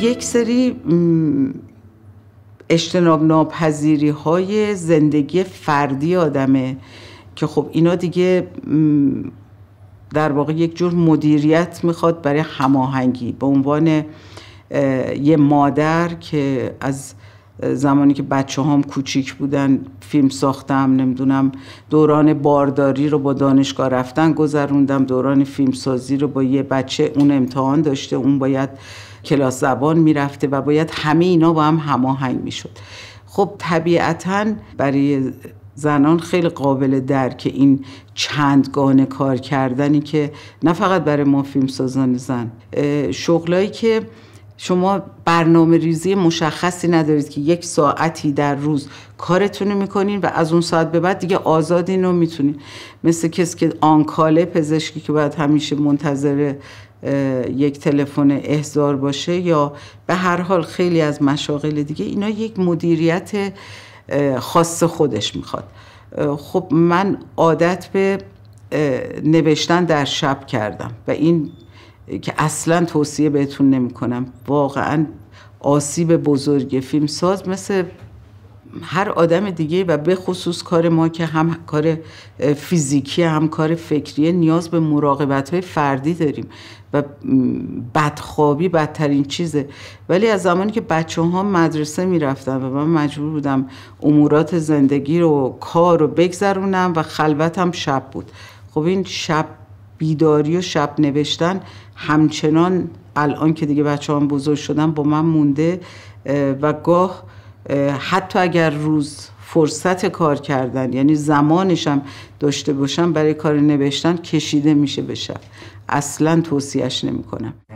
یک سری اجتناب ناپذیری های زندگی فردی آدمه که خب اینا دیگه در واقع یک جور مدیریت میخواد برای هماهنگی به عنوان یه مادر که از زمانی که بچه هم کوچیک بودن فیلم ساختم نمیدونم دوران بارداری رو با دانشگاه رفتن گذروندم دوران فیلم سازی رو با یه بچه اون امتحان داشته اون باید کلاس زبان میرفته و باید همه اینا با هم هماهنگ میشد خب طبیعتا برای زنان خیلی قابل درک این چندگانه کار کردنی که نه فقط برای ما فیلمسازان زن شغلایی که شما برنامه ریزی مشخصی ندارید که یک ساعتی در روز کارتون رو میکنین و از اون ساعت به بعد دیگه آزادین رو میتونین مثل کسی که آنکاله پزشکی که باید همیشه منتظر یک تلفن احضار باشه یا به هر حال خیلی از مشاغل دیگه اینا یک مدیریت خاص خودش میخواد خب من عادت به نوشتن در شب کردم و این که اصلا توصیه بهتون نمیکنم واقعا آسیب بزرگ ساز مثل هر آدم دیگه و به خصوص کار ما که هم کار فیزیکی هم کار فکری نیاز به مراقبت های فردی داریم و بدخوابی بدترین چیزه ولی از زمانی که بچه ها مدرسه میرفتن و من مجبور بودم امورات زندگی رو کار رو بگذرونم و خلوتم شب بود خب این شب بیداری و شب نوشتن همچنان الان که دیگه بچه هم بزرگ شدن با من مونده و گاه حتی اگر روز فرصت کار کردن یعنی زمانشم داشته باشم برای کار نوشتن کشیده میشه به شب اصلا توصیهش نمیکنم